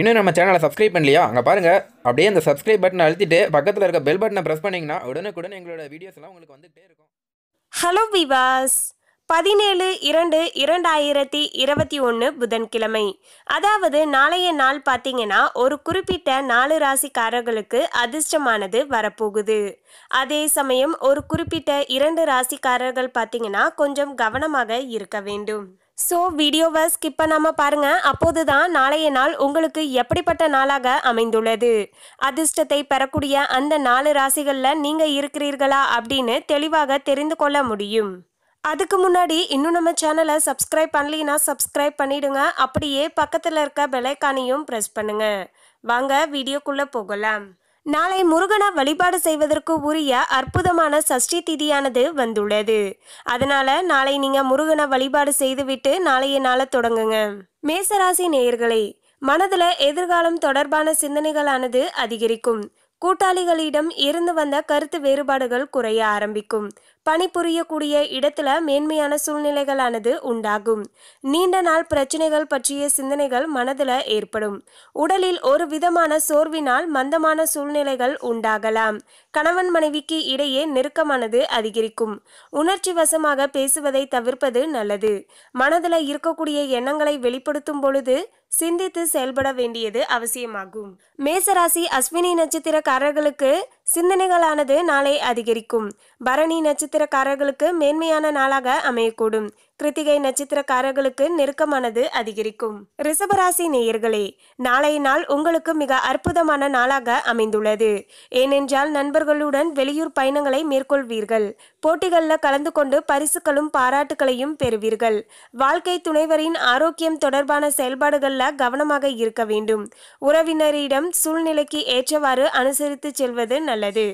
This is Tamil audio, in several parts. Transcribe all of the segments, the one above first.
இன்னும் நம்ம சேனலை சப்ஸ்கிரைப் பண்ணலையா அங்கே பாருங்கள் அப்படியே அந்த சப்ஸ்கிரைப் பட்டன் அழுத்திட்டு பக்கத்தில் இருக்க பெல் பட்டனை ப்ரெஸ் பண்ணிங்கன்னா உடனுக்குடன் எங்களோட வீடியோஸ்லாம் உங்களுக்கு வந்துகிட்டே இருக்கும் ஹலோ விவாஸ் பதினேழு இரண்டு இரண்டாயிரத்தி இருபத்தி ஒன்று புதன்கிழமை அதாவது நாளைய நாள் பார்த்தீங்கன்னா ஒரு குறிப்பிட்ட நாலு ராசிக்காரர்களுக்கு அதிர்ஷ்டமானது வரப்போகுது அதே சமயம் ஒரு குறிப்பிட்ட இரண்டு ராசிக்காரர்கள் பார்த்தீங்கன்னா கொஞ்சம் கவனமாக இருக்க வேண்டும் ஸோ வீடியோவை ஸ்கிப் பண்ணாமல் பாருங்கள் அப்போது தான் நாளைய நாள் உங்களுக்கு எப்படிப்பட்ட நாளாக அமைந்துள்ளது அதிர்ஷ்டத்தை பெறக்கூடிய அந்த நாலு ராசிகளில் நீங்கள் இருக்கிறீர்களா அப்படின்னு தெளிவாக தெரிந்து கொள்ள முடியும் அதுக்கு முன்னாடி இன்னும் நம்ம சேனலை சப்ஸ்கிரைப் பண்ணலினா சப்ஸ்கிரைப் பண்ணிடுங்க அப்படியே பக்கத்தில் இருக்க பெலைக்கானையும் ப்ரெஸ் பண்ணுங்கள் வாங்க வீடியோக்குள்ளே போகலாம் நாளை முருகனை வழிபாடு செய்வதற்கு உரிய அற்புதமான சஷ்டி திதியானது வந்துள்ளது அதனால நாளை நீங்க முருகனை வழிபாடு செய்துவிட்டு நாளைய நாளை தொடங்குங்க மேசராசி நேயர்களே மனதுல எதிர்காலம் தொடர்பான சிந்தனைகளானது அதிகரிக்கும் கூட்டாளிகளிடம் இருந்து வந்த கருத்து வேறுபாடுகள் குறைய ஆரம்பிக்கும் பணிபுரியக்கூடிய இடத்துல மேன்மையான சூழ்நிலைகளானது உண்டாகும் நீண்ட நாள் பிரச்சனைகள் பற்றிய சிந்தனைகள் மனதில் ஏற்படும் உடலில் ஒரு விதமான சோர்வினால் மந்தமான சூழ்நிலைகள் உண்டாகலாம் கணவன் மனைவிக்கு இடையே நெருக்கமானது அதிகரிக்கும் உணர்ச்சி வசமாக பேசுவதை தவிர்ப்பது நல்லது மனதில் இருக்கக்கூடிய எண்ணங்களை வெளிப்படுத்தும் பொழுது சிந்தித்து செயல்பட வேண்டியது அவசியமாகும் மேசராசி அஸ்வினி நட்சத்திரக்காரர்களுக்கு சிந்தனைகளானது நாளை அதிகரிக்கும் பரணி நட்சத்திரக்காரர்களுக்கு மேன்மையான நாளாக அமையக்கூடும் கிருத்திகை நட்சத்திரக்காரர்களுக்கு நெருக்கமானது அதிகரிக்கும் ரிசபராசி நேயர்களே நாளைய நாள் உங்களுக்கு மிக அற்புதமான நாளாக அமைந்துள்ளது ஏனென்றால் நண்பர்களுடன் வெளியூர் பயணங்களை மேற்கொள்வீர்கள் போட்டிகளில் கலந்து கொண்டு பரிசுகளும் பாராட்டுகளையும் பெறுவீர்கள் வாழ்க்கை துணைவரின் ஆரோக்கியம் தொடர்பான செயல்பாடுகளில் கவனமாக இருக்க வேண்டும் உறவினரிடம் சூழ்நிலைக்கு ஏற்றவாறு அனுசரித்து செல்வது நல்லது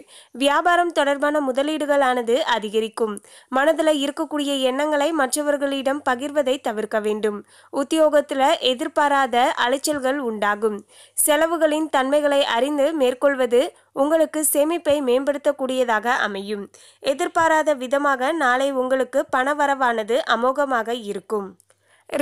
வியாபாரம் தொடர்பான முதலீடுகளானது அதிகரிக்கும் மனதில் இருக்கக்கூடிய எண்ணங்களை மற்றவர்களிடம் பகிர்வதை தவிர்க்க வேண்டும் உத்தியோகத்தில் எதிர்பாராத அலைச்சல்கள் உண்டாகும் செலவுகளின் தன்மைகளை அறிந்து மேற்கொள்வது உங்களுக்கு சேமிப்பை மேம்படுத்தக்கூடியதாக அமையும் எதிர்பாராத விதமாக நாளை உங்களுக்கு பண வரவானது அமோகமாக இருக்கும்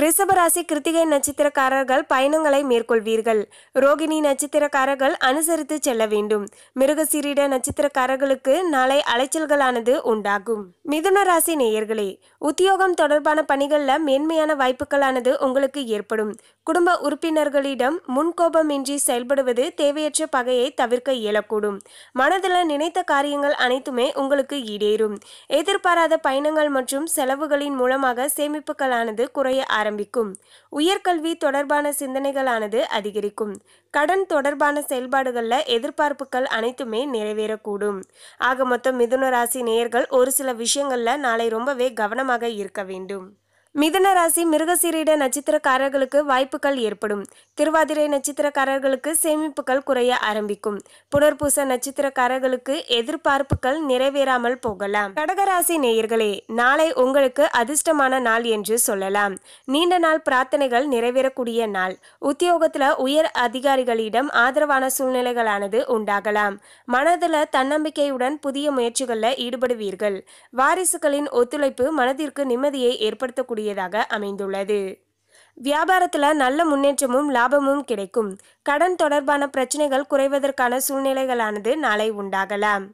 ரிஷபராசி கிருத்திகை நட்சத்திரக்காரர்கள் பயணங்களை மேற்கொள்வீர்கள் ரோகிணி நட்சத்திரக்காரர்கள் அனுசரித்து செல்ல வேண்டும் மிருகசீரிட நட்சத்திரக்காரர்களுக்கு நாளை அலைச்சல்களானது உண்டாகும் மிதுன ராசி நேயர்களே உத்தியோகம் தொடர்பான பணிகளில் மேன்மையான வாய்ப்புகளானது உங்களுக்கு ஏற்படும் குடும்ப உறுப்பினர்களிடம் முன்கோபமின்றி செயல்படுவது தேவையற்ற பகையை தவிர்க்க இயலக்கூடும் மனதில் நினைத்த காரியங்கள் அனைத்துமே உங்களுக்கு ஈடேறும் எதிர்பாராத பயணங்கள் மற்றும் செலவுகளின் மூலமாக சேமிப்புகளானது குறைய ஆரம்பிக்கும் உயர்கல்வி தொடர்பான சிந்தனைகளானது அதிகரிக்கும் கடன் தொடர்பான செயல்பாடுகளில் எதிர்பார்ப்புகள் அனைத்துமே நிறைவேறக்கூடும் ஆக மொத்தம் மிதுன ராசி நேயர்கள் ஒரு சில விஷயங்களில் நாளை ரொம்பவே கவனமாக இருக்க வேண்டும் மிதன ராசி மிருகசீரிட நட்சத்திரக்காரர்களுக்கு வாய்ப்புகள் ஏற்படும் திருவாதிரை நட்சத்திரக்காரர்களுக்கு சேமிப்புகள் குறைய ஆரம்பிக்கும் புனர்பூச நட்சத்திரக்காரர்களுக்கு எதிர்பார்ப்புகள் நிறைவேறாமல் போகலாம் கடகராசி நேயர்களே நாளை உங்களுக்கு அதிர்ஷ்டமான நாள் என்று சொல்லலாம் நீண்ட நாள் பிரார்த்தனைகள் நிறைவேறக்கூடிய நாள் உத்தியோகத்தில் உயர் அதிகாரிகளிடம் ஆதரவான சூழ்நிலைகளானது உண்டாகலாம் மனதில் தன்னம்பிக்கையுடன் புதிய முயற்சிகளில் ஈடுபடுவீர்கள் வாரிசுகளின் ஒத்துழைப்பு மனதிற்கு நிம்மதியை ஏற்படுத்தக்கூடிய கூடியதாக அமைந்துள்ளது வியாபாரத்தில் நல்ல முன்னேற்றமும் லாபமும் கிடைக்கும் கடன் தொடர்பான பிரச்சனைகள் குறைவதற்கான சூழ்நிலைகளானது நாளை உண்டாகலாம்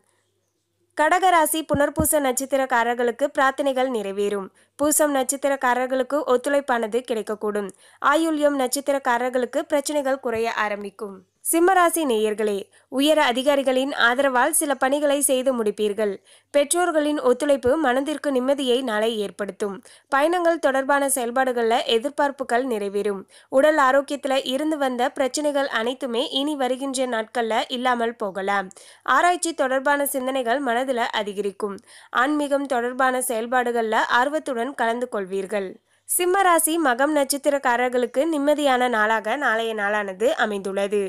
கடகராசி புனர்பூச நட்சத்திரக்காரர்களுக்கு பிரார்த்தனைகள் நிறைவேறும் பூசம் நட்சத்திரக்காரர்களுக்கு ஒத்துழைப்பானது கிடைக்கக்கூடும் ஆயுள்யம் நட்சத்திரக்காரர்களுக்கு பிரச்சனைகள் குறைய ஆரம்பிக்கும் சிம்மராசி நேயர்களே உயர அதிகாரிகளின் ஆதரவால் சில பணிகளை செய்து முடிப்பீர்கள் பெற்றோர்களின் ஒத்துழைப்பு மனதிற்கு நிம்மதியை நாளை ஏற்படுத்தும் பயணங்கள் தொடர்பான செயல்பாடுகளில் எதிர்பார்ப்புகள் நிறைவேறும் உடல் ஆரோக்கியத்தில் இருந்து வந்த பிரச்சனைகள் அனைத்துமே இனி வருகின்ற நாட்களில் இல்லாமல் போகலாம் ஆராய்ச்சி தொடர்பான சிந்தனைகள் மனதில் அதிகரிக்கும் ஆன்மீகம் தொடர்பான செயல்பாடுகளில் ஆர்வத்துடன் கலந்து கொள்வீர்கள் சிம்மராசி மகம் நட்சத்திரக்காரர்களுக்கு நிம்மதியான நாளாக நாளைய நாளானது அமைந்துள்ளது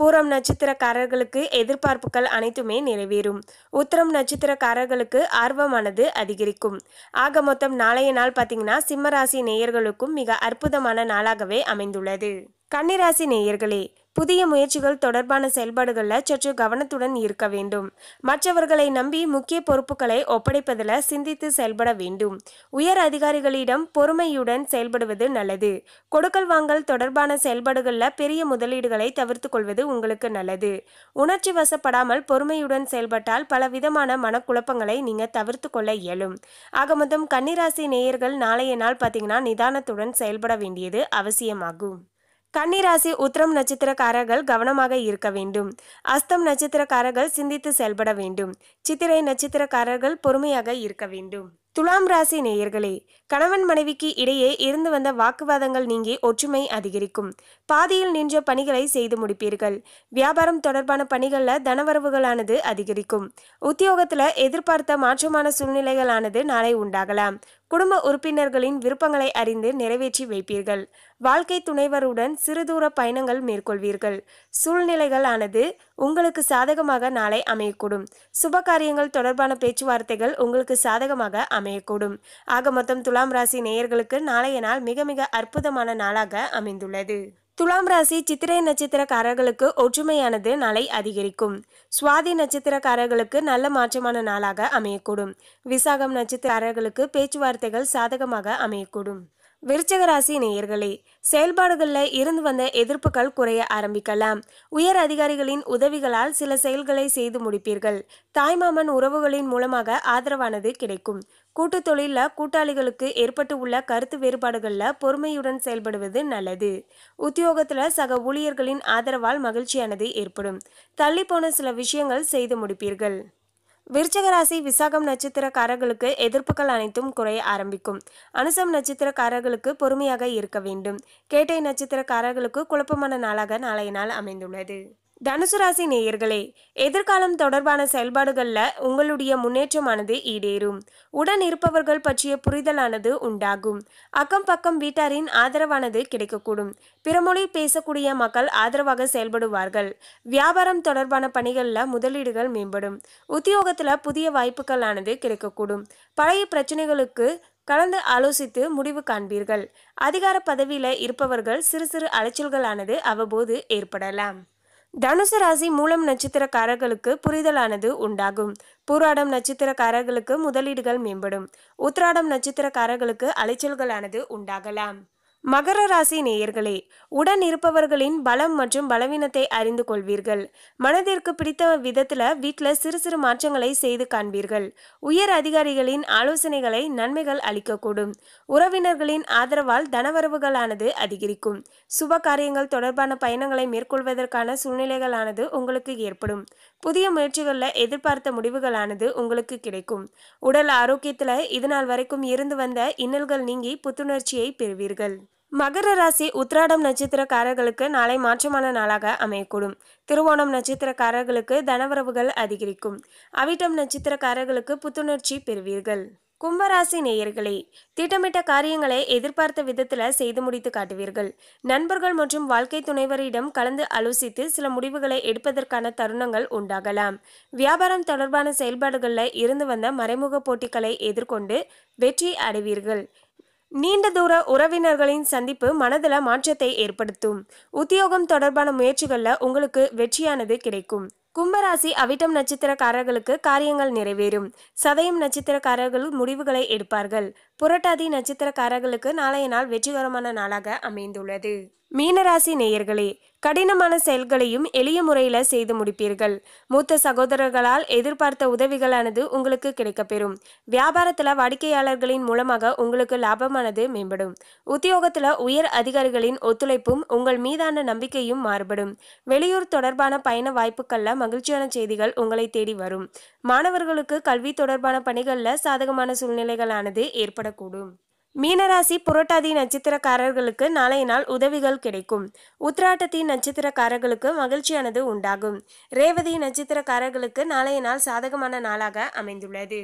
பூரம் நட்சத்திரக்காரர்களுக்கு எதிர்பார்ப்புகள் அனைத்துமே நிறைவேறும் உத்தரம் நட்சத்திரக்காரர்களுக்கு ஆர்வமானது அதிகரிக்கும் ஆக மொத்தம் நாளைய நாள் பார்த்தீங்கன்னா சிம்மராசி நேயர்களுக்கும் மிக அற்புதமான நாளாகவே அமைந்துள்ளது கன்னிராசி நேயர்களே புதிய முயற்சிகள் தொடர்பான செயல்பாடுகளில் சற்று கவனத்துடன் இருக்க வேண்டும் மற்றவர்களை நம்பி முக்கிய பொறுப்புகளை ஒப்படைப்பதில் சிந்தித்து செயல்பட வேண்டும் உயர் அதிகாரிகளிடம் பொறுமையுடன் செயல்படுவது நல்லது கொடுக்கல் வாங்கல் தொடர்பான செயல்பாடுகளில் பெரிய முதலீடுகளை தவிர்த்து கொள்வது உங்களுக்கு நல்லது உணர்ச்சி வசப்படாமல் பொறுமையுடன் செயல்பட்டால் பலவிதமான மனக்குழப்பங்களை நீங்கள் தவிர்த்து கொள்ள இயலும் ஆக மொத்தம் கன்னிராசி நேயர்கள் நாளைய நாள் பார்த்தீங்கன்னா நிதானத்துடன் செயல்பட வேண்டியது அவசியமாகும் கன்னிராசி உத்திரம் நட்சத்திரக்காரர்கள் கவனமாக இருக்க வேண்டும் அஸ்தம் நட்சத்திரக்காரர்கள் சிந்தித்து செயல்பட வேண்டும் சித்திரை நட்சத்திரக்காரர்கள் பொறுமையாக இருக்க வேண்டும் துலாம் ராசி நேயர்களே கணவன் மனைவிக்கு இடையே இருந்து வந்த வாக்குவாதங்கள் நீங்கி ஒற்றுமை அதிகரிக்கும் பாதியில் நின்ற பணிகளை செய்து முடிப்பீர்கள் வியாபாரம் தொடர்பான பணிகளில் தனவரவுகளானது அதிகரிக்கும் உத்தியோகத்தில் எதிர்பார்த்த மாற்றமான சூழ்நிலைகளானது நாளை உண்டாகலாம் குடும்ப உறுப்பினர்களின் விருப்பங்களை அறிந்து நிறைவேற்றி வைப்பீர்கள் வாழ்க்கை துணைவருடன் சிறுதூர பயணங்கள் மேற்கொள்வீர்கள் சூழ்நிலைகள் ஆனது உங்களுக்கு சாதகமாக நாளை அமையக்கூடும் சுப காரியங்கள் தொடர்பான பேச்சுவார்த்தைகள் உங்களுக்கு சாதகமாக அமையக்கூடும் ஆக மொத்தம் துலாம் ராசி நேயர்களுக்கு நாளைய நாள் மிக மிக அற்புதமான நாளாக அமைந்துள்ளது துலாம் ராசி சித்திரை நட்சத்திரக்காரர்களுக்கு ஒற்றுமையானது நாளை அதிகரிக்கும் சுவாதி நட்சத்திரக்காரர்களுக்கு நல்ல மாற்றமான நாளாக அமையக்கூடும் விசாகம் நட்சத்திரக்காரர்களுக்கு பேச்சுவார்த்தைகள் சாதகமாக அமையக்கூடும் விருச்சகராசி நேயர்களே செயல்பாடுகளில் இருந்து வந்த எதிர்ப்புகள் குறைய ஆரம்பிக்கலாம் உயர் அதிகாரிகளின் உதவிகளால் சில செயல்களை செய்து முடிப்பீர்கள் தாய்மாமன் உறவுகளின் மூலமாக ஆதரவானது கிடைக்கும் கூட்டு தொழிலில் கூட்டாளிகளுக்கு ஏற்பட்டு உள்ள கருத்து வேறுபாடுகளில் பொறுமையுடன் செயல்படுவது நல்லது உத்தியோகத்தில் சக ஊழியர்களின் ஆதரவால் மகிழ்ச்சியானது ஏற்படும் தள்ளிப்போன சில விஷயங்கள் செய்து முடிப்பீர்கள் விருச்சகராசி விசாகம் நட்சத்திரக்காரர்களுக்கு எதிர்ப்புகள் அனைத்தும் குறைய ஆரம்பிக்கும் அனுசம் நட்சத்திரக்காரர்களுக்கு பொறுமையாக இருக்க வேண்டும் கேட்டை நட்சத்திரக்காரர்களுக்கு குழப்பமான நாளாக நாளைய நாள் அமைந்துள்ளது தனுசு ராசி நேயர்களே எதிர்காலம் தொடர்பான செயல்பாடுகளில் உங்களுடைய முன்னேற்றமானது ஈடேறும் உடன் இருப்பவர்கள் பற்றிய புரிதலானது உண்டாகும் அக்கம் பக்கம் வீட்டாரின் ஆதரவானது கிடைக்கக்கூடும் பிறமொழி பேசக்கூடிய மக்கள் ஆதரவாக செயல்படுவார்கள் வியாபாரம் தொடர்பான பணிகளில் முதலீடுகள் மேம்படும் உத்தியோகத்தில் புதிய வாய்ப்புகளானது கிடைக்கக்கூடும் பழைய பிரச்சனைகளுக்கு கலந்து ஆலோசித்து முடிவு காண்பீர்கள் அதிகார பதவியில் இருப்பவர்கள் சிறு சிறு அலைச்சல்களானது அவ்வப்போது ஏற்படலாம் தனுசு ராசி மூலம் நட்சத்திரக்காரர்களுக்கு புரிதலானது உண்டாகும் பூராடம் நட்சத்திரக்காரர்களுக்கு முதலீடுகள் மேம்படும் உத்திராடம் நட்சத்திரக்காரர்களுக்கு அலைச்சல்களானது உண்டாகலாம் மகர ராசி நேயர்களே உடன் இருப்பவர்களின் பலம் மற்றும் பலவீனத்தை அறிந்து கொள்வீர்கள் மனதிற்கு பிடித்த விதத்தில் வீட்டில் சிறு சிறு மாற்றங்களை செய்து காண்பீர்கள் உயர் அதிகாரிகளின் ஆலோசனைகளை நன்மைகள் அளிக்கக்கூடும் உறவினர்களின் ஆதரவால் தனவரவுகளானது அதிகரிக்கும் சுப காரியங்கள் தொடர்பான பயணங்களை மேற்கொள்வதற்கான சூழ்நிலைகளானது உங்களுக்கு ஏற்படும் புதிய முயற்சிகளில் எதிர்பார்த்த முடிவுகளானது உங்களுக்கு கிடைக்கும் உடல் ஆரோக்கியத்தில் இதுநாள் வரைக்கும் இருந்து வந்த இன்னல்கள் நீங்கி புத்துணர்ச்சியை பெறுவீர்கள் மகர ராசி உத்ராடம் நட்சத்திரக்காரர்களுக்கு நாளை மாற்றமான நாளாக அமையக்கூடும் திருவோணம் நட்சத்திரக்காரர்களுக்கு தனவரவுகள் அதிகரிக்கும் அவிட்டம் நட்சத்திரக்காரர்களுக்கு புத்துணர்ச்சி பெறுவீர்கள் கும்பராசி நேயர்களே திட்டமிட்ட காரியங்களை எதிர்பார்த்த விதத்தில் செய்து முடித்து காட்டுவீர்கள் நண்பர்கள் மற்றும் வாழ்க்கை துணைவரிடம் கலந்து ஆலோசித்து சில முடிவுகளை எடுப்பதற்கான தருணங்கள் உண்டாகலாம் வியாபாரம் தொடர்பான செயல்பாடுகளில் இருந்து வந்த மறைமுக போட்டிகளை எதிர்கொண்டு வெற்றி அடைவீர்கள் நீண்ட தூர உறவினர்களின் சந்திப்பு மனதில் மாற்றத்தை ஏற்படுத்தும் உத்தியோகம் தொடர்பான முயற்சிகளில் உங்களுக்கு வெற்றியானது கிடைக்கும் கும்பராசி அவிட்டம் நட்சத்திரக்காரர்களுக்கு காரியங்கள் நிறைவேறும் சதயம் நட்சத்திரக்காரர்கள் முடிவுகளை எடுப்பார்கள் புரட்டாதி நட்சத்திரக்காரர்களுக்கு நாளைய நாள் வெற்றிகரமான நாளாக அமைந்துள்ளது மீனராசி நேயர்களே கடினமான செயல்களையும் எளிய முறையில் செய்து முடிப்பீர்கள் மூத்த சகோதரர்களால் எதிர்பார்த்த உதவிகளானது உங்களுக்கு கிடைக்கப்பெறும் வியாபாரத்தில் வாடிக்கையாளர்களின் மூலமாக உங்களுக்கு லாபமானது மேம்படும் உத்தியோகத்தில் உயர் அதிகாரிகளின் ஒத்துழைப்பும் உங்கள் மீதான நம்பிக்கையும் மாறுபடும் வெளியூர் தொடர்பான பயண வாய்ப்புகளில் மகிழ்ச்சியான செய்திகள் உங்களை தேடி வரும் மாணவர்களுக்கு கல்வி தொடர்பான பணிகளில் சாதகமான சூழ்நிலைகளானது ஏற்படக்கூடும் மீனராசி புரட்டாதி நட்சத்திரக்காரர்களுக்கு நாளைய நாள் உதவிகள் கிடைக்கும் உத்திராட்டத்தின் நட்சத்திரக்காரர்களுக்கு மகிழ்ச்சியானது உண்டாகும் ரேவதி நட்சத்திரக்காரர்களுக்கு நாளைய நாள் சாதகமான நாளாக அமைந்துள்ளது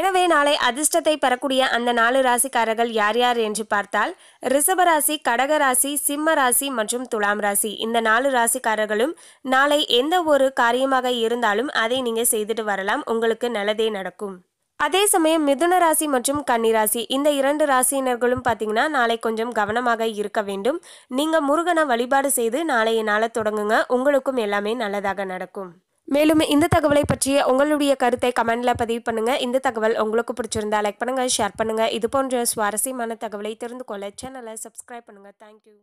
எனவே நாளை அதிர்ஷ்டத்தை பெறக்கூடிய அந்த நாலு ராசிக்காரர்கள் யார் யார் என்று பார்த்தால் ரிஷபராசி கடகராசி சிம்ம ராசி மற்றும் துலாம் ராசி இந்த நாலு ராசிக்காரர்களும் நாளை எந்த ஒரு காரியமாக இருந்தாலும் அதை நீங்கள் செய்துட்டு வரலாம் உங்களுக்கு நல்லதே நடக்கும் அதே சமயம் மிதுன ராசி மற்றும் கன்னிராசி இந்த இரண்டு ராசியினர்களும் பார்த்தீங்கன்னா நாளை கொஞ்சம் கவனமாக இருக்க வேண்டும் நீங்கள் முருகனை வழிபாடு செய்து நாளைய நாளை தொடங்குங்க உங்களுக்கும் எல்லாமே நல்லதாக நடக்கும் மேலும் இந்த தகவலை பற்றிய உங்களுடைய கருத்தை கமெண்டில் பதிவு பண்ணுங்கள் இந்த தகவல் உங்களுக்கு பிடிச்சிருந்தா லைக் பண்ணுங்கள் ஷேர் பண்ணுங்கள் இது போன்ற சுவாரஸ்யமான தகவலை தெரிந்து கொள்ள சேனலை சப்ஸ்கிரைப் பண்ணுங்கள் தேங்க்யூ